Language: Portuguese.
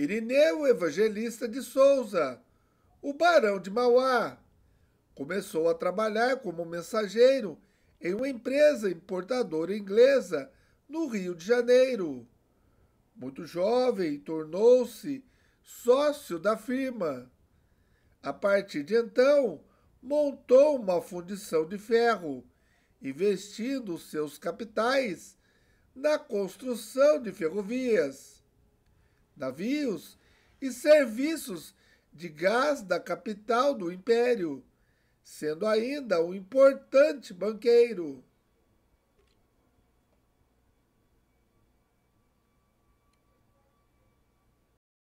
Irineu Evangelista de Souza, o Barão de Mauá. Começou a trabalhar como mensageiro em uma empresa importadora inglesa no Rio de Janeiro. Muito jovem, tornou-se sócio da firma. A partir de então, montou uma fundição de ferro, investindo seus capitais na construção de ferrovias navios e serviços de gás da capital do império, sendo ainda um importante banqueiro.